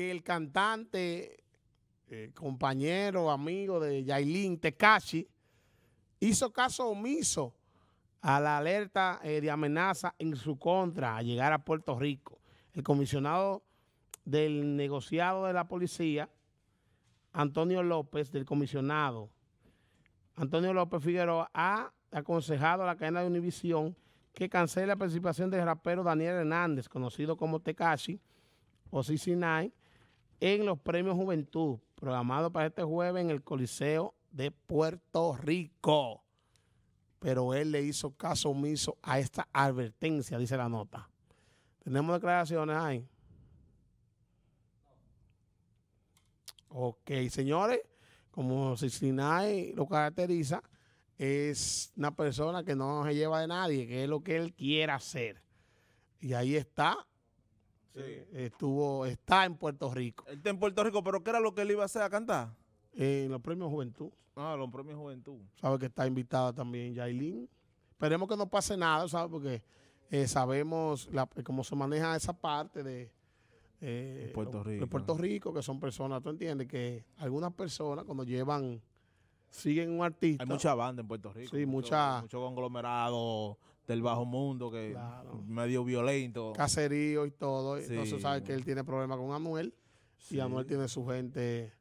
que el cantante, eh, compañero, amigo de Yailin Tekashi, hizo caso omiso a la alerta eh, de amenaza en su contra a llegar a Puerto Rico. El comisionado del negociado de la policía, Antonio López, del comisionado, Antonio López Figueroa, ha aconsejado a la cadena de Univisión que cancele la participación del rapero Daniel Hernández, conocido como Tekashi o Cicinay, en los premios Juventud, programado para este jueves en el Coliseo de Puerto Rico. Pero él le hizo caso omiso a esta advertencia, dice la nota. ¿Tenemos declaraciones ahí? Ok, señores, como Cicinay lo caracteriza, es una persona que no se lleva de nadie, que es lo que él quiere hacer. Y ahí está eh, estuvo, está en Puerto Rico. Él está en Puerto Rico, pero ¿qué era lo que él iba a hacer a cantar? Eh, en los premios Juventud. Ah, los premios Juventud. Sabe que está invitada también Yailin. Esperemos que no pase nada, ¿sabes? Porque eh, sabemos cómo se maneja esa parte de, Puerto Rico. Puerto Rico, que son personas, tú entiendes, que algunas personas cuando llevan, siguen un artista. Hay mucha banda en Puerto Rico. Sí, mucha. Mucho conglomerado del bajo mundo, que medio violento. Caserío y todo. Entonces sabes que él tiene problemas con Anuel. Y Anuel tiene su gente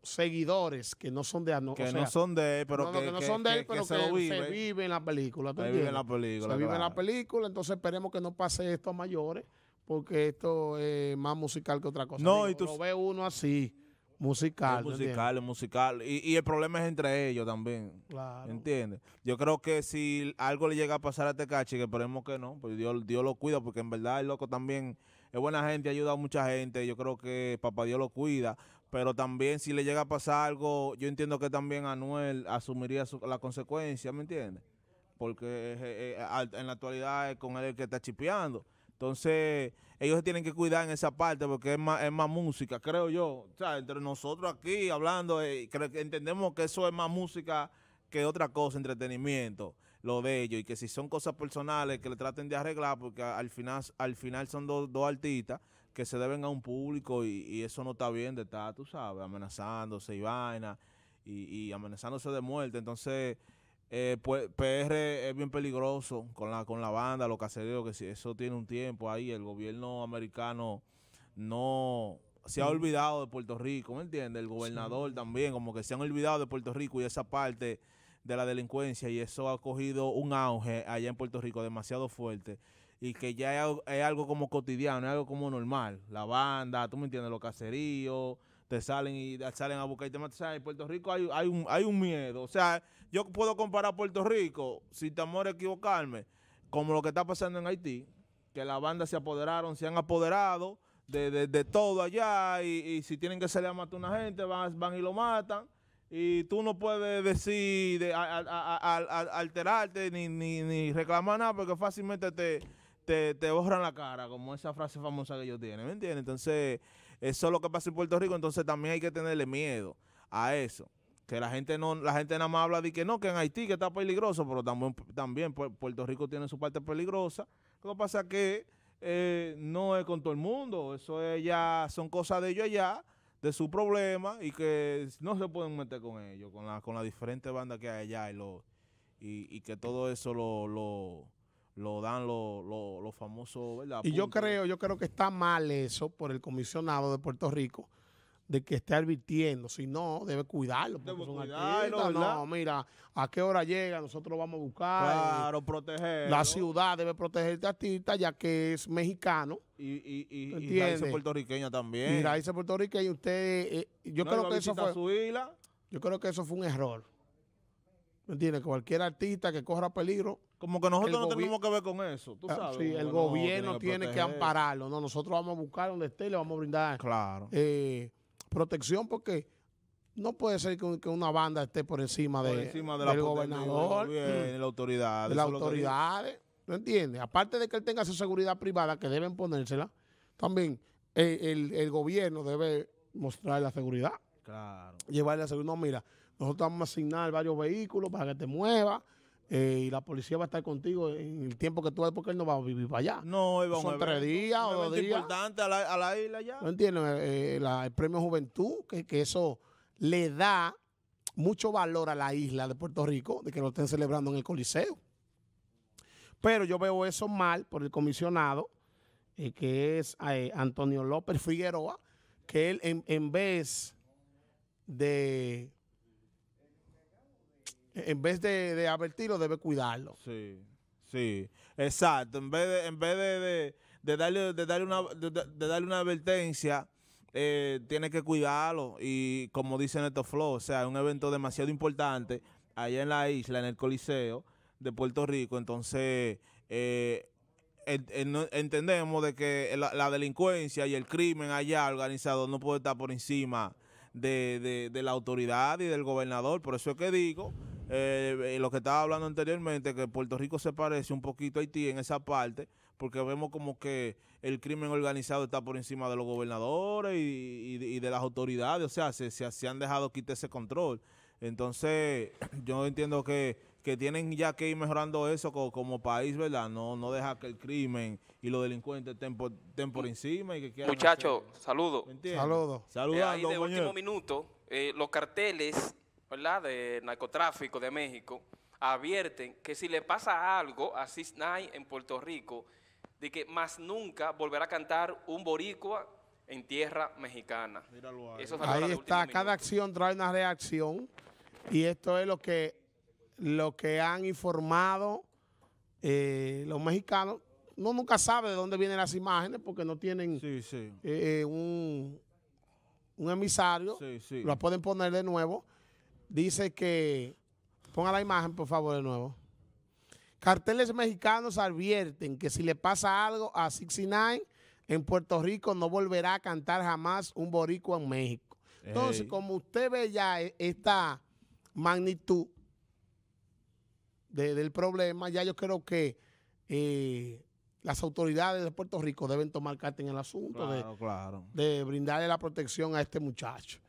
seguidores que no son de Anuel. Que no son de él, pero que, que, se, vive. en la película. Se vive en la película. Se vive en la película, entonces esperemos que no pase esto a mayores, porque esto es más musical que otra cosa. No, y tú... Lo ve uno así Musical. musical, musical. Y, y, el problema es entre ellos también. entiende Yo creo que si algo le llega a pasar a Tecachi, este que esperemos que no, pues Dios, Dios lo cuida, porque en verdad el loco también es buena gente, ha ayudado a mucha gente. Yo creo que papá Dios lo cuida. Pero también si le llega a pasar algo, yo entiendo que también Anuel asumiría la consecuencia, ¿me entiendes? Porque eh, eh, eh, en la actualidad es con él el que está chipeando. Entonces, ellos se tienen que cuidar en esa parte porque es más, es más música, creo yo. O sea, entre nosotros aquí hablando, eh, entendemos que eso es más música que otra cosa, entretenimiento, lo de ellos. Y que si son cosas personales, que le traten de arreglar porque al final, al final son dos, dos artistas que se deben a un público y, eso no está bien de estar, tú sabes, amenazándose y vaina y, y amenazándose de muerte. Entonces eh, PR pues, es bien peligroso con la, con la banda, los caseríos que si eso tiene un tiempo ahí, el gobierno americano no se ha mm. olvidado de Puerto Rico, ¿me entiendes? El gobernador también, como que se han olvidado de Puerto Rico y esa parte de la delincuencia y eso ha cogido un auge allá en Puerto Rico demasiado fuerte y que ya es, algo como cotidiano, es algo como normal, la banda, tú me entiendes, los caseríos, te salen y salen a buscar y te matan. en Puerto Rico hay, hay, un, miedo. O sea, yo puedo comparar Puerto Rico, sin temor a equivocarme, como lo que está pasando en Haití, que la banda se apoderaron, se han apoderado de, todo allá y, si tienen que salir a matar a una gente, van, y lo matan. Y tú no puedes decir, alterarte ni, reclamar nada porque fácilmente te, te, te borran la cara, como esa frase famosa que ellos tienen, ¿me entiendes? Entonces... Eso es lo que pasa en Puerto Rico, entonces también hay que tenerle miedo a eso. Que la gente no, la gente nada más habla de que no, que en Haití que está peligroso, pero también, también Puerto Rico tiene su parte peligrosa. Lo que pasa es que eh, no es con todo el mundo, eso ya, son cosas de ellos allá, de su problema, y que no se pueden meter con ellos, con las con la diferentes bandas que hay allá y lo y, que todo eso lo, lo dan los lo, famosos, Y yo creo, yo creo que está mal eso por el comisionado de Puerto Rico de que esté advirtiendo, si no, debe cuidarlo. Debe cuidarlo no, mira, a qué hora llega, nosotros lo vamos a buscar. Eh. Claro, proteger. La ciudad debe proteger este artista, ya que es mexicano. Y, y, y, y puertorriqueña también. Y raíces puertorriqueña, usted, eh, yo creo que eso fue. Yo creo que eso fue un error. ¿Me entiendes? Cualquier artista que corra peligro como que nosotros no tenemos que ver con eso, tú ah, sabes. Sí, el gobierno tiene, que, ampararlo. No, nosotros vamos a buscar donde esté y le vamos a brindar eh, protección porque no puede ser que, una banda esté por encima, de, del gobernador, de mm, la autoridad. De las autoridades, ¿no entiendes? Aparte de que él tenga su seguridad privada, que deben ponérsela, también eh, el, gobierno debe mostrar la seguridad. Claro. Llevarle la seguridad. No, mira, nosotros vamos a asignar varios vehículos para que te muevas eh, y la policía va a estar contigo en el tiempo que tú vas, porque él no va a vivir para allá. No, iba Son tres días o dos días. a la, isla ¿No entiendo, eh, el premio Juventud, que, eso le da mucho valor a la isla de Puerto Rico, de que lo estén celebrando en el Coliseo. Pero yo veo eso mal por el comisionado, eh, que es Antonio López Figueroa, que él en vez de en vez de, advertirlo, debe cuidarlo. Sí, sí, exacto. En vez de, en vez de, darle, de darle una, de, darle una advertencia, eh, tiene que cuidarlo. Y como dice Neto flow, o sea, es un evento demasiado importante allá en la isla, en el Coliseo de Puerto Rico. Entonces, eh, entendemos de que la, delincuencia y el crimen allá organizado no puede estar por encima de la autoridad y del gobernador. Por eso es que digo eh, eh, lo que estaba hablando anteriormente, que Puerto Rico se parece un poquito a Haití en esa parte, porque vemos como que el crimen organizado está por encima de los gobernadores y, de las autoridades, o sea, se, se, han dejado quitar ese control. Entonces, yo entiendo que, que, tienen ya que ir mejorando eso como, país, ¿verdad? No no deja que el crimen y los delincuentes estén por, por encima y que Muchachos, saludos. Saludos. Eh, Saludando, último minuto, eh, los carteles de narcotráfico de México advierten que si le pasa algo a Cisnay en Puerto Rico, de que más nunca volverá a cantar un boricua en tierra mexicana. Ahí, está, cada acción trae una reacción y esto es lo que, lo que han informado eh, los mexicanos. No nunca sabe de dónde vienen las imágenes porque no tienen eh, eh, un, emisario, lo pueden poner de nuevo dice que, ponga la imagen por favor de nuevo. Carteles mexicanos advierten que si le pasa algo a 69 en Puerto Rico no volverá a cantar jamás un boricua en México. Entonces, como usted ve ya e, esta magnitud del problema, ya yo creo que eh, las autoridades de Puerto Rico deben tomar cartas en el asunto de brindarle la protección a este muchacho.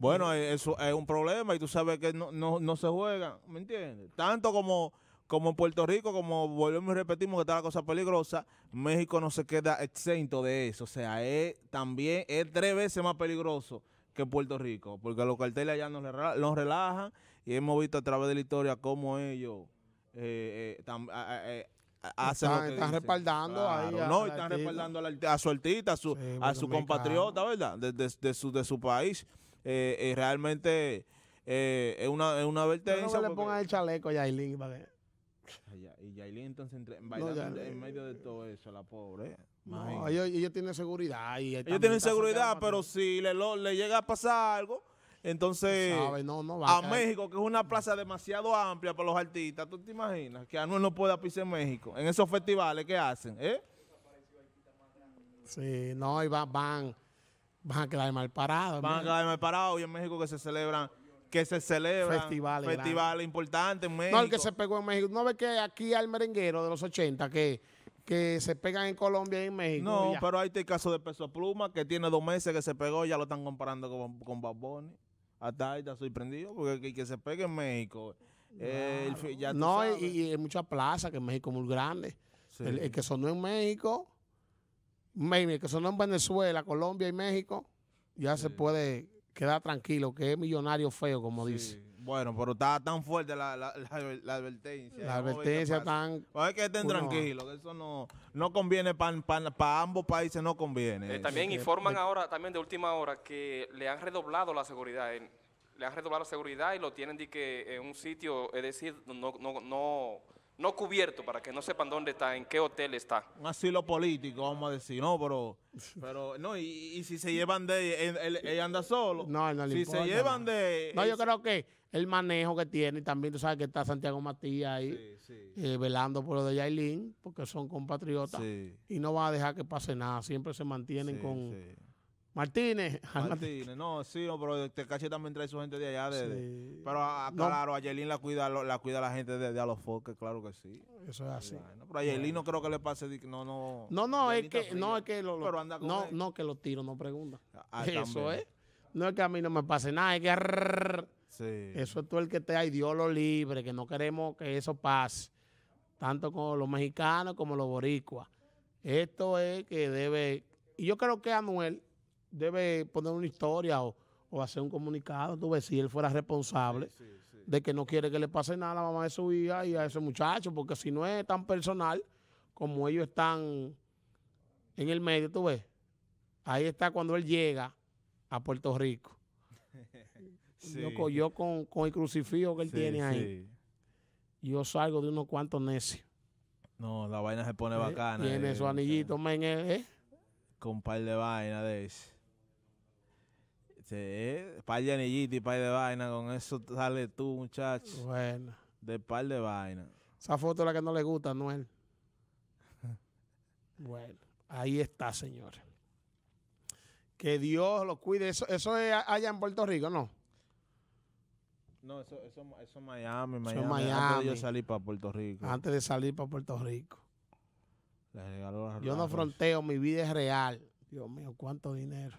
Bueno, eh, eso es un problema y tú sabes que no, no, no se juega, ¿me entiendes? Tanto como, como en Puerto Rico, como volvemos y repetimos que está la cosa peligrosa, México no se queda exento de eso. O sea, es también es tres veces más peligroso que Puerto Rico, porque los carteles allá nos, relajan y hemos visto a través de la historia cómo ellos están, respaldando ahí a están respaldando su artista a su, compatriota verdad de, de, su de su país eh, eh, realmente eh, es, una, es una advertencia. No, no le pongan el chaleco, Yailin. y Yailin entonces entre, en medio de todo eso, la pobre. No, ellos, tienen seguridad. Y ellos tienen seguridad, pero si le, le llega a pasar algo, entonces sabe, no, no a, México, que es una plaza demasiado amplia para los artistas, ¿tú te imaginas que Anuel no pueda pisar en México? En esos festivales que hacen, ¿eh? Sí, no, y van, van a quedar mal parados. Van a quedar mal parados. Hoy en México que se celebran que se celebra festivales, festivales importantes en México. No, el que se pegó en México. No ves que aquí al merenguero de los 80 que, se pegan en Colombia y en México. No, pero ahí está caso de Peso Pluma, que tiene dos meses que se pegó, ya lo están comparando con, con Bad Bunny. Hasta ahí está sorprendido, porque que, que se pegue en México. Eh, no, y, hay muchas plazas, que en México es muy grande. el, que sonó en México Maybe, que son en Venezuela, Colombia y México, ya se puede quedar tranquilo, que es millonario feo, como dice. Bueno, pero está tan fuerte la, la, la, advertencia. La advertencia tan... Pues que estén tranquilos, que eso no, no conviene para ambos países, no conviene. Eh, también informan ahora, también de última hora, que le han redoblado la seguridad. le han redoblado la seguridad y lo tienen de que en un sitio, es decir, no, no, no no cubierto, para que no sepan dónde está, en qué hotel está. Un asilo político, vamos a decir, no, pero, pero no, y, si se llevan de él, anda solo. No, no le Si se llevan de... No, yo creo que el manejo que tiene, también tú sabes que está Santiago Matías ahí, eh, velando por lo de Yailin, porque son compatriotas, y no va a dejar que pase nada, siempre se mantienen con Martínez. Martínez, no, sí, pero este también trae su gente de allá. pero claro, a la cuida, la cuida la gente de, a los foques, claro que sí. Eso es así. pero a no creo que le pase, no, no. No, no, es que, no es que lo, no, que lo tiros no pregunta. Ah, ah, eso es. No es que a mí no me pase nada, es que eso es todo el que te hay, Dios lo libre, que no queremos que eso pase, tanto con los mexicanos como los boricuas. Esto es que debe, y yo creo que Anuel debe poner una historia o, hacer un comunicado, tú ves, si él fuera responsable de que no quiere que le pase nada a la mamá de su hija y a ese muchacho, porque si no es tan personal como ellos están en el medio, tú ves, ahí está cuando él llega a Puerto Rico. yo, con, con, el crucifijo que él tiene ahí, yo salgo de unos cuantos necios. No, la vaina se pone eh, bacana. Tiene eh, su anillito, eh, con un par de vainas de Sí, de anillito y par de vaina. Con eso sale tú, muchacho. Bueno. De par de vaina. Esa foto es la que no le gusta, Noel. bueno, ahí está, señores. Que Dios lo cuide. Eso, es allá en Puerto Rico, ¿no? No, eso, eso, es Miami, Miami. Antes de salir para Puerto Rico. Antes de salir para Puerto Rico. yo no fronteo, mi vida es real. Dios mío, cuánto dinero.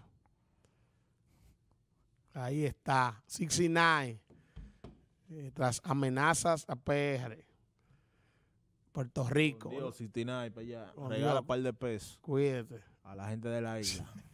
Ahí está, 69. Eh, tras amenazas a PR. Puerto Rico. Dios, 69 para allá. Regala un par de pesos. Cuídate. A la gente de la isla.